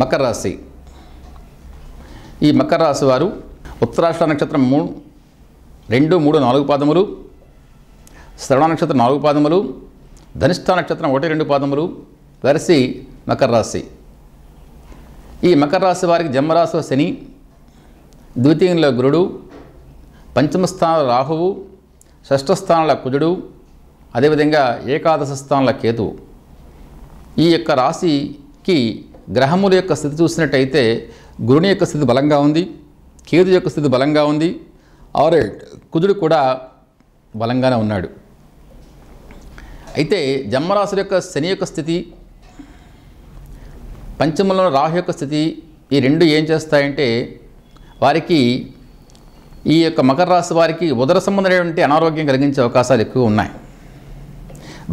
మకర రాశి ఈ మకర రాశి వారు ఉత్తరాష్ట్ర నక్షత్రం మూడు రెండు మూడు నాలుగు పాదములు శ్రవణ నక్షత్రం నాలుగు పాదములు ధనిష్ట నక్షత్రం ఒకటి రెండు పాదములు కలిసి మకర రాశి ఈ మకర రాశి వారికి జన్మరాశి శని ద్వితీయంలో గురుడు పంచమ స్థానంలో రాహువు షష్ఠ స్థానంలో కుజుడు అదేవిధంగా ఏకాదశ స్థానంలో కేతువు ఈ యొక్క రాశికి గ్రహముల యొక్క స్థితి చూసినట్టయితే గురుని యొక్క స్థితి బలంగా ఉంది కేతు యొక్క స్థితి బలంగా ఉంది ఆరైట్ కుజుడు కూడా బలంగానే ఉన్నాడు అయితే జన్మరాశుల యొక్క శని యొక్క స్థితి పంచములలో రాహు యొక్క స్థితి ఈ రెండు ఏం చేస్తాయంటే వారికి ఈ యొక్క మకర రాశి వారికి ఉదర సంబంధమైనటువంటి అనారోగ్యం కలిగించే అవకాశాలు ఎక్కువ ఉన్నాయి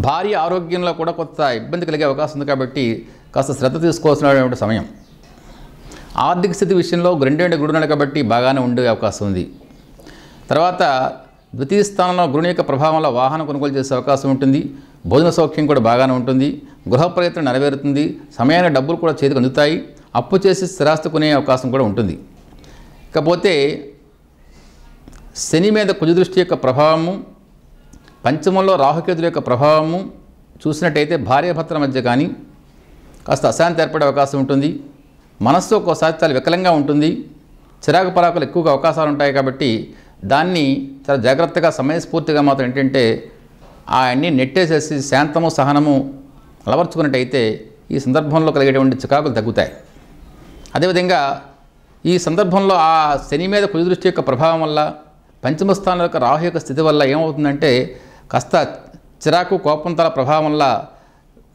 భారీ ఆరోగ్యంలో కూడా కొత్త ఇబ్బంది కలిగే అవకాశం ఉంది కాబట్టి కాస్త శ్రద్ధ తీసుకోవాల్సినటువంటి సమయం ఆర్థిక స్థితి విషయంలో గ్రండేండు గురుడు కాబట్టి బాగానే ఉండే అవకాశం ఉంది తర్వాత ద్వితీయ స్థానంలో గురుని యొక్క ప్రభావంలో వాహనం కొనుగోలు చేసే అవకాశం ఉంటుంది భోజన సౌఖ్యం కూడా బాగానే ఉంటుంది గృహ ప్రయత్నం నెరవేరుతుంది సమయాన్ని డబ్బులు కూడా చేతికి అందుతాయి అప్పు చేసి స్థిరాస్తి కొనే అవకాశం కూడా ఉంటుంది ఇకపోతే శని మీద కుజదృష్టి యొక్క ప్రభావము పంచమంలో రాహుకేతుల యొక్క ప్రభావము చూసినట్టయితే భార్యాభర్తల మధ్య కానీ కాస్త అశాంతి ఏర్పడే అవకాశం ఉంటుంది మనస్సు ఒక్కోసారి చాలా వికలంగా ఉంటుంది చిరాకు పరాకులు ఎక్కువగా అవకాశాలు ఉంటాయి కాబట్టి దాన్ని చాలా జాగ్రత్తగా సమయస్ఫూర్తిగా మాత్రం ఏంటంటే ఆ అన్ని నెట్టేసేసి శాంతము సహనము అలవర్చుకున్నట్టయితే ఈ సందర్భంలో కలిగేటువంటి చికాకులు తగ్గుతాయి అదేవిధంగా ఈ సందర్భంలో ఆ శని మీద దృష్టి యొక్క ప్రభావం వల్ల పంచమ స్థానం యొక్క రాహు యొక్క స్థితి వల్ల ఏమవుతుందంటే కాస్త చిరాకు కోపంతల ప్రభావం వల్ల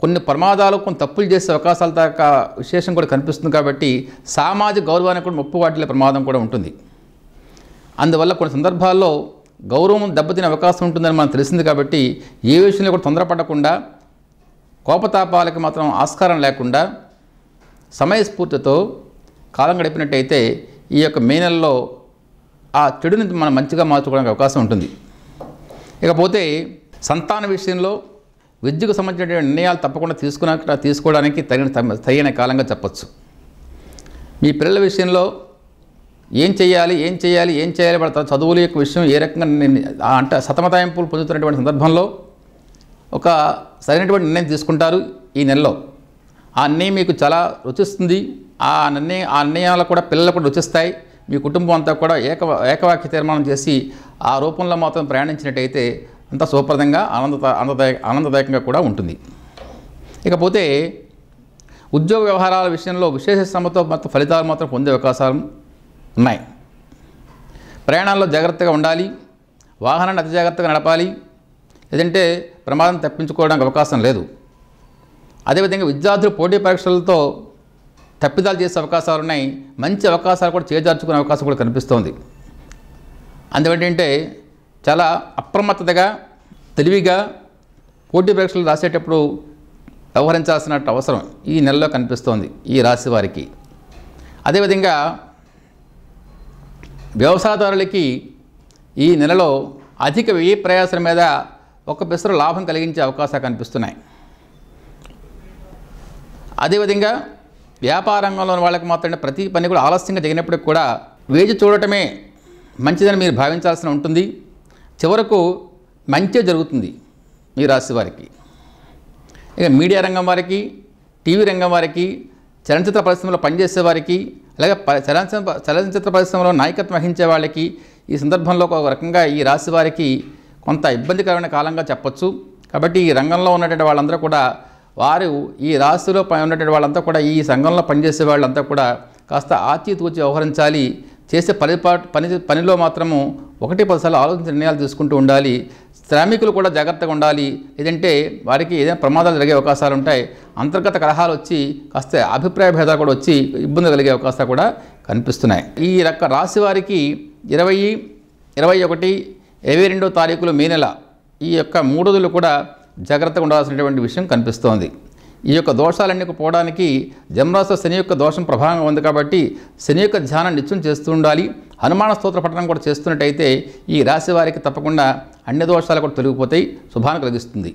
కొన్ని ప్రమాదాలు కొన్ని తప్పులు చేసే అవకాశాల దాకా విశేషం కూడా కనిపిస్తుంది కాబట్టి సామాజిక గౌరవానికి కూడా ముప్పు వాటిలే ప్రమాదం కూడా ఉంటుంది అందువల్ల కొన్ని సందర్భాల్లో గౌరవం దెబ్బతినే అవకాశం ఉంటుందని మనం తెలిసింది కాబట్టి ఏ విషయంలో కూడా తొందరపడకుండా కోపతాపాలకి మాత్రం ఆస్కారం లేకుండా సమయస్ఫూర్తితో కాలం గడిపినట్టయితే ఈ యొక్క మే నెలలో ఆ చెడుని మనం మంచిగా మార్చుకోవడానికి అవకాశం ఉంటుంది ఇకపోతే సంతాన విషయంలో విద్యకు సంబంధించిన నిర్ణయాలు తప్పకుండా తీసుకున్నాక తీసుకోవడానికి తగిన తగిన కాలంగా చెప్పచ్చు మీ పిల్లల విషయంలో ఏం చేయాలి ఏం చేయాలి ఏం చేయాలి వాళ్ళ చదువుల యొక్క విషయం ఏ రకంగా అంటే సతమతాయింపులు పొందుతున్నటువంటి సందర్భంలో ఒక సరైనటువంటి నిర్ణయం తీసుకుంటారు ఈ నెలలో ఆ నిర్ణయం మీకు చాలా రుచిస్తుంది ఆ నిర్ణయం ఆ నిర్ణయాలు కూడా పిల్లలు కూడా రుచిస్తాయి మీ కుటుంబం అంతా కూడా ఏక ఏకవాక్య తీర్మానం చేసి ఆ రూపంలో మాత్రం ప్రయాణించినట్టయితే అంత శుభప్రదంగా ఆనందత ఆనందదాయ ఆనందదాయకంగా కూడా ఉంటుంది ఇకపోతే ఉద్యోగ వ్యవహారాల విషయంలో విశేష శ్రమతో మొత్తం ఫలితాలు మాత్రం పొందే అవకాశాలు ఉన్నాయి ప్రయాణాల్లో జాగ్రత్తగా ఉండాలి వాహనాన్ని అతి జాగ్రత్తగా నడపాలి లేదంటే ప్రమాదం తప్పించుకోవడానికి అవకాశం లేదు అదేవిధంగా విద్యార్థులు పోటీ పరీక్షలతో తప్పిదాలు చేసే అవకాశాలు ఉన్నాయి మంచి అవకాశాలు కూడా చేజార్చుకునే అవకాశం కూడా కనిపిస్తోంది అందువంటే చాలా అప్రమత్తతగా తెలివిగా పోటీ పరీక్షలు రాసేటప్పుడు వ్యవహరించాల్సిన అవసరం ఈ నెలలో కనిపిస్తోంది ఈ రాశి వారికి అదేవిధంగా వ్యవసాయదారులకి ఈ నెలలో అధిక వ్యయ ప్రయాసం మీద ఒక పెసరు లాభం కలిగించే అవకాశాలు కనిపిస్తున్నాయి అదేవిధంగా వ్యాపార రంగంలో వాళ్ళకి మాత్రమే ప్రతి పని కూడా ఆలస్యంగా జరిగినప్పటికి కూడా వేచి చూడటమే మంచిదని మీరు భావించాల్సిన ఉంటుంది చివరకు మంచే జరుగుతుంది ఈ రాశి వారికి ఇక మీడియా రంగం వారికి టీవీ రంగం వారికి చలనచిత్ర పరిశ్రమలో పనిచేసే వారికి అలాగే చలనచిత్ర పరిశ్రమలో నాయకత్వం వహించే వాళ్ళకి ఈ సందర్భంలో ఒక రకంగా ఈ రాశి వారికి కొంత ఇబ్బందికరమైన కాలంగా చెప్పచ్చు కాబట్టి ఈ రంగంలో ఉన్నటువంటి వాళ్ళందరూ కూడా వారు ఈ రాశిలో ఉన్నటువంటి వాళ్ళంతా కూడా ఈ సంఘంలో పనిచేసే వాళ్ళంతా కూడా కాస్త ఆచితూచి వ్యవహరించాలి చేసే పని పని పనిలో మాత్రము ఒకటి పదిసార్లు ఆలోచించిన నిర్ణయాలు తీసుకుంటూ ఉండాలి శ్రామికులు కూడా జాగ్రత్తగా ఉండాలి లేదంటే వారికి ఏదైనా ప్రమాదాలు జరిగే అవకాశాలు ఉంటాయి అంతర్గత కలహాలు వచ్చి కాస్త అభిప్రాయ భేదాలు కూడా వచ్చి ఇబ్బంది కలిగే అవకాశాలు కూడా కనిపిస్తున్నాయి ఈ రక రాశి వారికి ఇరవై ఇరవై ఒకటి ఇరవై రెండో తారీఖులు మే నెల ఈ యొక్క మూడు రోజులు కూడా జాగ్రత్తగా ఉండాల్సినటువంటి విషయం కనిపిస్తోంది ఈ యొక్క దోషాలన్నీ పోవడానికి జమరాశ శని యొక్క దోషం ప్రభావం ఉంది కాబట్టి శని యొక్క ధ్యానం నిత్యం చేస్తూ ఉండాలి హనుమాన స్తోత్ర పఠనం కూడా చేస్తున్నట్టయితే ఈ రాశి వారికి తప్పకుండా అన్ని దోషాలు కూడా తొలగిపోతాయి శుభాన్ని కలిగిస్తుంది